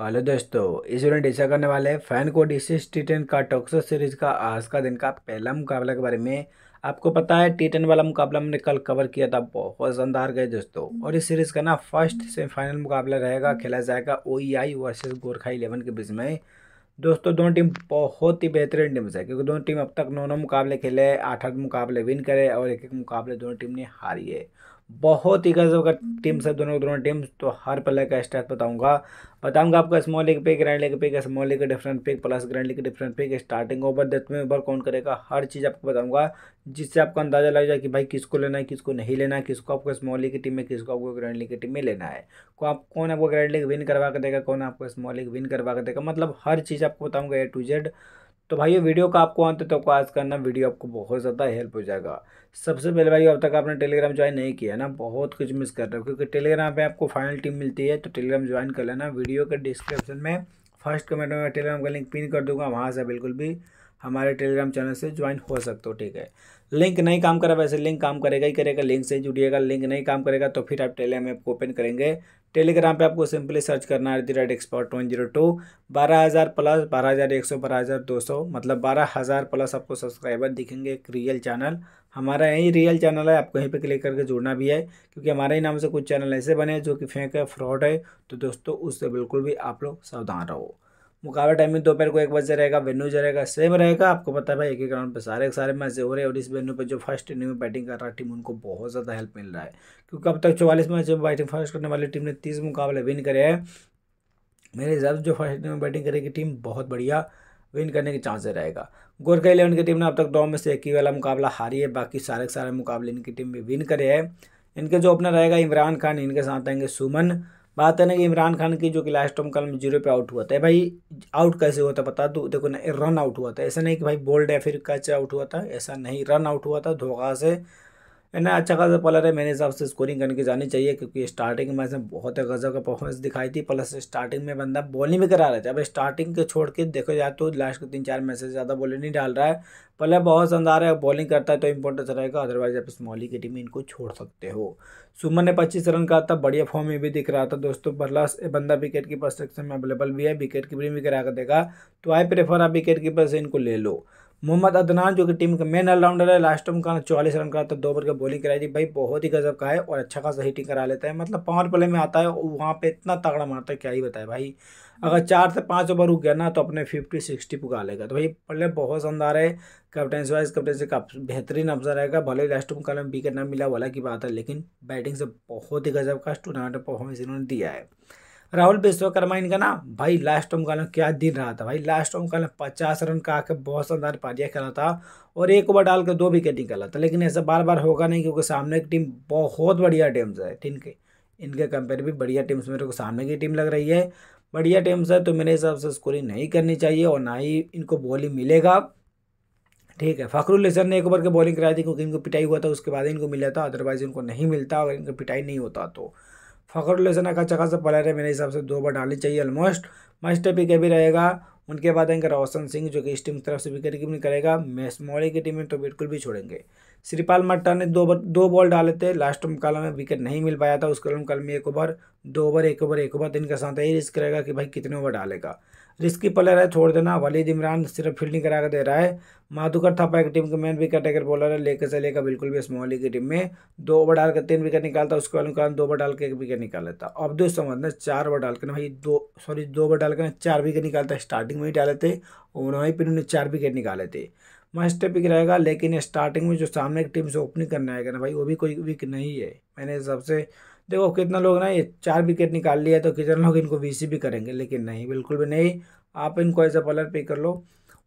hello दोस्तों इस video में डिस्कस करने वाले हैं फैन को डिसीज टी टेन का टॉक्सो सीरीज का आज का दिन का पहला मुकाबला के बारे में आपको पता है टी टेन वाला मुकाबला हमने कल कवर किया था बहुत शानदार गए दोस्तों और इस सीरीज़ का ना फर्स्ट सेमीफाइनल मुकाबला रहेगा खेला जाएगा O E I versus Gorkha eleven के बीच में दोस्तों दोनों टीम बहुत ही बेहतरीन टीम्स है क्योंकि दोनों टीम अब तक नौ नौ मुकाबले खेले आठ आठ मुकाबले विन करे और एक एक मुकाबले दोनों टीम ने हारी है बहुत ही गजब का टीम्स है दोनों दोनों टीम तो हर प्लेयर का स्टार्ट बताऊंगा बताऊंगा आपका small league pick grand league pick small leg different pick plus grand league different pick starting over death में ओवर कौन करेगा हर चीज़ आपको बताऊंगा जिससे आपका अंदाजा लग जाए कि भाई किसको लेना है किसको नहीं लेना है किसको आपको स्मॉल लीग की टीम में किसको आपको ग्रैंड लीग की टीम में लेना है को आप कौन आपको ग्रैंड लीग विन करवा कर देगा कौन आपको स्मॉल लीग विन करवा कर देगा मतलब हर चीज़ आपको बताऊँगा ए टू जेड तो भाई ये वीडियो का आपको अंत तक आज करना वीडियो आपको बहुत ज़्यादा हेल्प हो जाएगा सबसे पहले भाई अब तक आपने टेलीग्राम ज्वाइन नहीं किया ना बहुत कुछ मिस कर रहे हो क्योंकि टेलीग्राम पे आपको फाइनल टीम मिलती है तो टेलीग्राम ज्वाइन कर लेना वीडियो के डिस्क्रिप्शन में फर्स्ट कमेंट में टेलीग्राम का लिंक पिन कर दूंगा वहाँ से बिल्कुल भी हमारे टेलीग्राम चैनल से ज्वाइन हो सकते हो ठीक है लिंक नहीं काम करा वैसे लिंक काम करेगा ही करेगा लिंक से जुड़िएगा लिंक नहीं काम करेगा तो फिर आप टेलीग्राम ऐप को ओपन करेंगे टेलीग्राम पे आपको सिंपली सर्च करना है at the rate expert one zero two बारह हज़ार प्लस बारह हज़ार एक सौ बारह हज़ार दो सौ मतलब बारह हज़ार प्लस आपको सब्सक्राइबर दिखेंगे एक रियल चैनल हमारा यही रियल चैनल है आपको यहीं पे क्लिक करके जुड़ना भी है क्योंकि हमारे ही नाम से कुछ चैनल ऐसे बने हैं जो कि फेंक है फ्रॉड है तो दोस्तों उससे बिल्कुल भी आप लोग सावधान रहो मुकाबला टाइमिंग दोपहर को एक बजे रहेगा वेन्यू जो रहेगा सेम रहेगा आपको पता है भाई एक एक राउंड पर सारे सारे मैच हो रहे हैं और इस वेन्यू पे जो फर्स्ट इनिंग में बैटिंग कर रहा है टीम उनको बहुत ज़्यादा हेल्प मिल रहा है क्योंकि अब तक चौवालीस मैच में बैटिंग फर्स्ट करने वाली टीम ने तीस मुकाबले विन करे हैं मेरे हिसाब से जो फर्स्ट इनिंग में बैटिंग करेगी टीम बहुत बढ़िया विन करने के चांसेस रहेगा गोरखा इलेवन की टीम ने अब तक दो में से एक ही वाला मुकाबला हारी है बाकी सारे सारे मुकाबले इनकी टीम में विन करे है इनके जो ओपनर रहेगा इमरान खान इनके साथ आएंगे सुमन बात है ना कि इमरान खान की जो कि लास्ट हम कल जीरो पे आउट हुआ था भाई आउट कैसे हुआ था बता दो देखो ना रन आउट हुआ था ऐसा नहीं कि भाई बोल्ड या फिर कैच आउट हुआ था ऐसा नहीं रन आउट हुआ था धोखा से ना अच्छा खासा पलर है मेरे हिसाब से स्कोरिंग करके जानी चाहिए क्योंकि स्टार्टिंग में में बहुत गजब का परफॉर्मेंस दिखाई थी प्लस स्टार्टिंग में बंदा बॉलिंग भी करा रहा था अब स्टार्टिंग के छोड़ के देखो जाए तो लास्ट के तीन चार मैच से ज़्यादा बॉलिंग नहीं डाल रहा है पलर बहुत शानदार है बॉलिंग करता है तो इंपॉर्टेंस रहेगा अदरवाइज आप स्मॉली की टीम में इनको छोड़ सकते हो सुमन ने पच्चीस रन का था बढ़िया फॉर्म में भी दिख रहा था दोस्तों प्लस बंदा विकेट कीपर सेक्शन में अवेलेबल भी है विकेट कीपरिंग भी करा कर देगा तो आई प्रेफर आप विकेट कीपर से इनको ले लो मोहम्मद अदनान जो कि टीम का मेन ऑलराउंडर है लास्ट टाइम का चौवालीस रन करा तो दो ओवर का बॉलिंग कराई थी भाई बहुत ही गजब का है और अच्छा खासा हिटिंग करा लेता है मतलब पावर प्ले में आता है और वहाँ पे इतना तगड़ा मारता है क्या ही बताए भाई अगर चार से पाँच ओवर रुक गया ना तो अपने फिफ्टी सिक्सटी पुगा लेगा तो भाई प्लेयर बहुत शानदार है कैप्टनसी वाइज कैप्टनसी का बेहतरीन अफजा रहेगा भले लास्ट टाइम कल विकेट ना मिला वाला की बात है लेकिन बैटिंग से बहुत ही गजब का टूर्नामेंट परफॉर्मेंस इन्होंने दिया है राहुल विश्वकर्मा इनका ना भाई लास्ट ओम का क्या दिन रहा था भाई लास्ट ओम का पचास रन का आकर बहुत शानदार पारिया खेला था और एक ओवर डालकर दो विकेट निकाला था लेकिन ऐसा बार बार होगा नहीं क्योंकि सामने की टीम बहुत बढ़िया टीम्स है है इनके कंपेयर भी बढ़िया टीम्स मेरे को सामने की टीम लग रही है बढ़िया टीम्स है तो मेरे हिसाब से स्कोरिंग नहीं करनी चाहिए और ना ही इनको बॉलिंग मिलेगा ठीक है फखरुल हसन ने एक ओवर की बॉलिंग कराई थी क्योंकि इनको पिटाई हुआ था उसके बाद इनको मिला था अदरवाइज इनको नहीं मिलता अगर इनका पिटाई नहीं होता तो फ़खरुल हसना का चका से है मेरे हिसाब से दो बार डालनी चाहिए ऑलमोस्ट मस्ट पिक भी रहेगा उनके बाद आएंगे रोशन सिंह जो कि इस टीम की तरफ से विकेट कीपिंग करेगा मैसमोड़े की टीम में तो बिल्कुल भी छोड़ेंगे श्रीपाल मट्टा ने दो दो बॉल डाले थे लास्ट कॉलम में विकेट नहीं मिल पाया था उस कॉलम कल में एक ओवर दो ओवर एक ओवर एक ओवर दिन का साथ यही रिस्क रहेगा कि भाई कितने ओवर डालेगा रिस्की प्लेयर है छोड़ देना वलीद इमरान सिर्फ फील्डिंग करा कर दे रहा है माधुकर थापा एक टीम के मेन विकेट टेकर बॉलर है लेकर से लेकर बिल्कुल भी स्मॉली की टीम में दो ओवर डाल कर तीन विकेट निकालता उसके बाद कारण दो ओवर डाल के एक विकेट निकाल लेता अब्दुल समद ने चार ओवर डाल के ना भाई दो सॉरी दो ओवर डाल के ना चार विकेट निकालता स्टार्टिंग में ही डाले थे और वहीं पर उन्होंने चार विकेट निकाले थे मस्ट पिक रहेगा लेकिन स्टार्टिंग में जो सामने की टीम से ओपनिंग करने आएगा ना भाई वो भी कोई विक नहीं है मैंने सबसे देखो कितना लोग ना ये चार विकेट निकाल लिया तो कितना लोग इनको वी भी करेंगे लेकिन नहीं बिल्कुल भी नहीं आप इनको एज अ बॉलर पे कर लो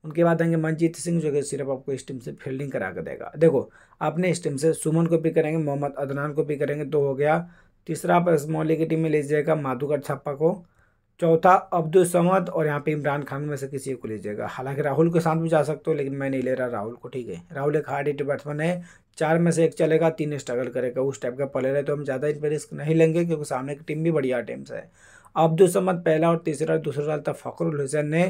उनके बाद आएंगे मनजीत सिंह जो कि सिर्फ आपको इस टीम से फील्डिंग करा कर देगा देखो आपने इस टीम से सुमन को पिक करेंगे मोहम्मद अदनान को पिक करेंगे तो हो गया तीसरा आप इस मोहल्ले की टीम में ले जाएगा माधुकर छप्पा को चौथा अब्दुल समद और यहाँ पे इमरान खान में से किसी को लीजिएगा हालांकि राहुल के साथ भी जा सकते हो लेकिन मैं नहीं ले रहा राहुल को ठीक है राहुल एक हार्ड हिट बैट्समैन है चार में से एक चलेगा तीन स्ट्रगल करेगा उस टाइप का प्लेयर है तो हम ज़्यादा इन पर रिस्क नहीं लेंगे क्योंकि सामने की टीम भी बढ़िया टीम है अब्दुल समद पहला और तीसरा दूसरा डालता था फ़खरुल हुसैन ने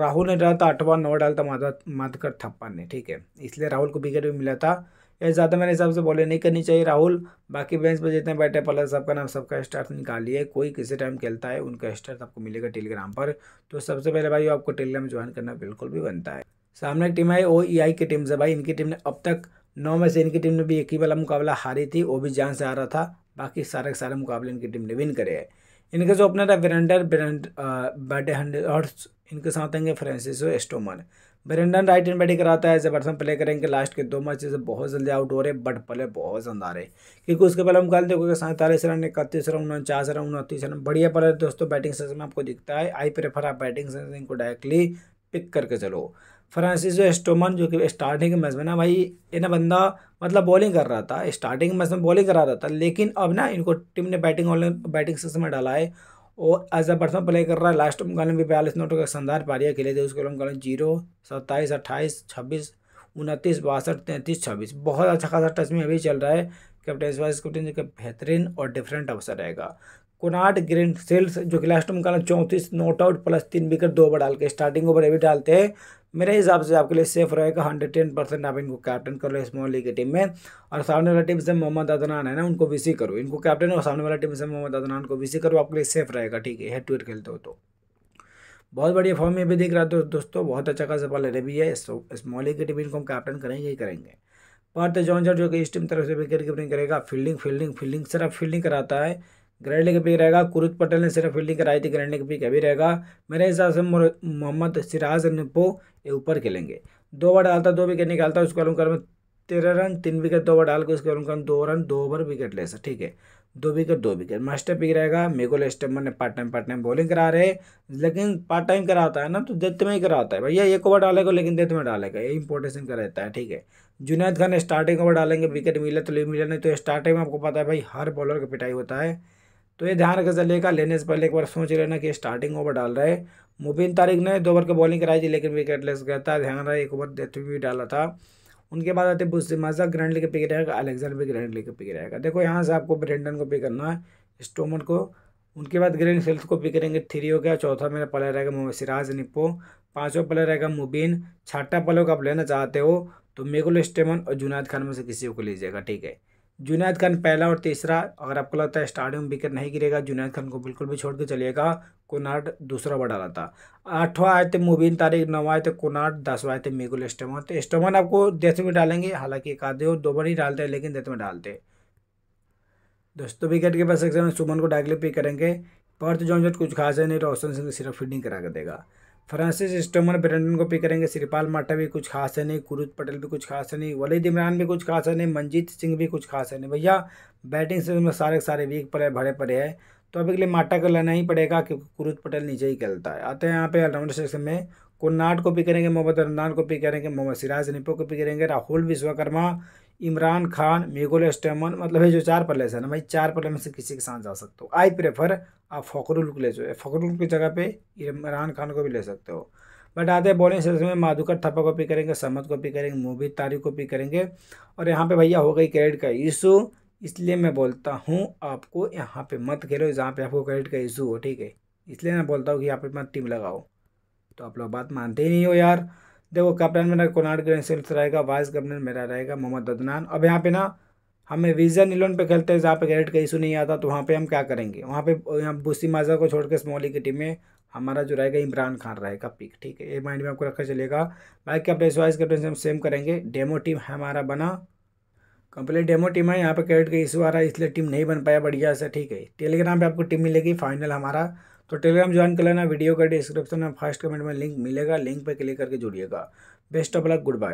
राहुल ने डाला था आठवां नौ डालता माधकर थप्पा ने ठीक है इसलिए राहुल को विकेट भी मिला था या ज़्यादा मेरे हिसाब से बॉलिंग नहीं करनी चाहिए राहुल बाकी बेंच पर जितने बैठे पलर सबका नाम सबका स्टार्ट तो निकालिए कोई किसी टाइम खेलता है उनका स्टार्ट तो आपको मिलेगा टेलीग्राम पर तो सबसे पहले भाई आपको टेलीग्राम ज्वाइन करना बिल्कुल भी बनता है सामने टीम है ओ ई आई e की टीम से भाई इनकी टीम ने अब तक नौ में से इनकी टीम ने भी एक ही वाला मुकाबला हारी थी वो भी जान से आ रहा था बाकी सारे के सारे मुकाबले इनकी टीम ने विन करे हैं इनके जो ओपनर है विरेंडर बैटे हंड्रेड और इनके साथ आएंगे फ्रांसिसो एस्टोमन ब्रेंडन राइट एंड बैटिंग कराता है जबरसन प्ले करेंगे लास्ट के दो मैच से बहुत जल्दी आउट हो रहे बट प्ले बहुत आ रहे क्योंकि उसके पहले हम कल देखोगे सैंतालीस रन इकतीस रन उनचास रन उनतीस रन बढ़िया प्लेयर दोस्तों बैटिंग सेंस में आपको दिखता है आई प्रेफर आप बैटिंग सेंस को डायरेक्टली पिक करके चलो फ्रांसिस स्टोमन जो कि स्टार्टिंग मैच में ना भाई ये ना बंदा मतलब बॉलिंग कर रहा था स्टार्टिंग मैच में बॉलिंग करा रहा था लेकिन अब ना इनको टीम ने बैटिंग बैटिंग सेंस में डाला है और एज अ पर्सन प्ले कर रहा है लास्ट में भी बयालीस नोटों का शानदार पारिया खेले थे उसके कॉलम जीरो सत्ताईस अट्ठाईस छब्बीस उनतीस बासठ तैंतीस छब्बीस बहुत अच्छा खासा टच में अभी चल रहा है कैप्टन वाइस कैप्टन का बेहतरीन और डिफरेंट अवसर रहेगा कोनाट ग्रीन सेल्स जो कि लास्ट में कहना चौंतीस नोट आउट प्लस तीन विकेट दो ओवर डाल के स्टार्टिंग ओवर अभी डालते हैं मेरे हिसाब से आपके लिए सेफ रहेगा हंड्रेड टेन परसेंट आप इनको कैप्टन करो इस मोहल्ले की टीम में और सामने वाला टीम से मोहम्मद अदनान है ना उनको विसी करो इनको कैप्टन और सामने वाला टीम से मोहम्मद अदनान को विसी करो आपके लिए सेफ रहेगा ठीक है हेड टू हेड खेलते हो तो बहुत बढ़िया फॉर्म में भी दिख रहा है दोस्तों बहुत अच्छा खासा पलर भी है इस मोहल्ले की टीम इनको हम कैप्टन करेंगे ही करेंगे पार्थ जॉन्जर जो कि इस टीम तरफ से विकेट कीपिंग करेगा फील्डिंग फील्डिंग फील्डिंग सिर्फ फील्डिंग कराता है ग्रैंड लीग भी रहेगा कुरुत पटेल ने सिर्फ फील्डिंग कराई थी ग्रैंड लीग भी कभी रहेगा मेरे हिसाब से मोहम्मद सिराज नपो ये ऊपर खेलेंगे दो ओवर डालता दो विकेट निकालता उसके अलंकार में मतलब तेरह रन तीन विकेट दो ओवर डाल के उसके अलंकार मतलब दो रन दो ओवर विकेट ले ठीक है दो विकेट दो विकेट मास्टर पिक रहेगा मेगोल स्टम्बर ने part time part time bowling करा रहे लेकिन पार्ट टाइम कराता है ना तो देते में ही कराता है भैया एक ओवर डालेगा लेकिन देते में डालेगा ये इंपॉर्टेंट का रहता है ठीक है जुनैद खान स्टार्टिंग ओवर डालेंगे विकेट मिले तो ले मिले नहीं तो स्टार्टिंग में आपको पता है भाई हर बॉलर का पिटाई होता है तो ये ध्यान रखा चलेगा लेने से पहले एक बार सोच लेना कि स्टार्टिंग ओवर डाल रहे मुबीन मुबिन तारिक ने दो ओवर की बॉलिंग कराई थी लेकिन विकेट लेस गया था ध्यान रहा एक ओवर देते भी डाला था उनके बाद आते बुस्सी मजा ग्रैंड लेकर पिक रहेगा अलेक्जेंडर भी ग्रैंड लेकर पिक रहेगा देखो यहाँ से आपको ब्रेंडन को पिक करना है स्टोमन को उनके बाद ग्रीन फिल्थ को पिक करेंगे थ्री हो गया चौथा मेरा प्लेयर रहेगा सिराज निप्पो पाँचवा प्लेयर रहेगा मुबीन छठा प्लेयर को आप लेना चाहते हो तो मेगुल स्टेमन और जुनाद खान में से किसी को लीजिएगा ठीक है जुनेद खान पहला और तीसरा अगर आपको लगता है स्टार्टिंग में विकेट नहीं गिरेगा जुनेद खान को बिल्कुल भी छोड़ के चलिएगा कुनाट दूसरा बड़ा डाला आठवां आए थे मुबीन तारिक नौ आए थे कुनाट दसवा आए थे मेगुल स्टमन तो स्टमन आपको देश में डालेंगे हालांकि एक आधे और दो बार ही डालते हैं लेकिन देश में डालते दोस्तों विकेट के पास सेक्शन में सुमन को डायरेक्टली पिक करेंगे पर्थ जो कुछ खास है नहीं रोशन सिंह सिर्फ फील्डिंग करा कर देगा फ्रांसिस स्टोमन ब्रेंडन को पिक करेंगे श्रीपाल माटा भी कुछ खास है नहीं कुरुज पटेल भी कुछ खास है नहीं वलीद इमरान भी कुछ खास है नहीं मंजीत सिंह भी कुछ खास है नहीं भैया बैटिंग से में सारे सारे वीक पड़े भरे पड़े हैं तो अभी के लिए माटा को लेना ही पड़ेगा क्योंकि कुरुज पटेल नीचे ही खेलता है आते हैं यहाँ पे ऑलराउंडर सेक्शन में कुन्नाट को पिक करेंगे मोहम्मद रमदान को पिक करेंगे मोहम्मद सिराज निपो को पिक करेंगे राहुल विश्वकर्मा इमरान खान मेगोल स्टेमन मतलब ये जो चार प्लेयर्स है ना भाई चार प्लेयर में से किसी के साथ जा सकते हो आई प्रेफर आप फ़करुल को ले जाओ फ़करुल की जगह पे इमरान खान को भी ले सकते हो बट आते हैं बॉलिंग सेशन में माधुकर थप्पा को करेंगे समद को करेंगे मोबी तारिक को करेंगे और यहाँ पे भैया हो गई क्रेडिट का इशू इसलिए मैं बोलता हूँ आपको यहाँ पे मत खेलो जहाँ पे आपको क्रेडिट का इशू हो ठीक है इसलिए मैं बोलता हूँ कि यहाँ पे मत टीम लगाओ तो आप लोग बात मानते ही नहीं हो यार देखो कप्टन मेरा कोनाड ग्रैंड रहेगा वाइस कैप्टन मेरा रहेगा मोहम्मद अदनान अब यहाँ पे ना हमें विजन इलेवन पे खेलते हैं जहाँ पे ग्रेड का इशू नहीं आता तो वहाँ पे हम क्या करेंगे वहाँ पे यहाँ बुसी माजा को छोड़ के स्मॉली की टीम में हमारा जो रहेगा इमरान खान रहेगा पिक ठीक है ये माइंड में आपको रखा चलेगा बाइक के प्लेस वाइज कैप्टन हम सेम करेंगे डेमो टीम हमारा बना कंप्लीट डेमो टीम है यहाँ पर क्रेडिट का इशू आ रहा है इसलिए टीम नहीं बन पाया बढ़िया से ठीक है टेलीग्राम पर आपको टीम मिलेगी फाइनल हमारा तो टेलीग्राम ज्वाइन कर लेना वीडियो का डिस्क्रिप्शन में फर्स्ट कमेंट में लिंक मिलेगा लिंक पर क्लिक करके जुड़िएगा best of luck good bye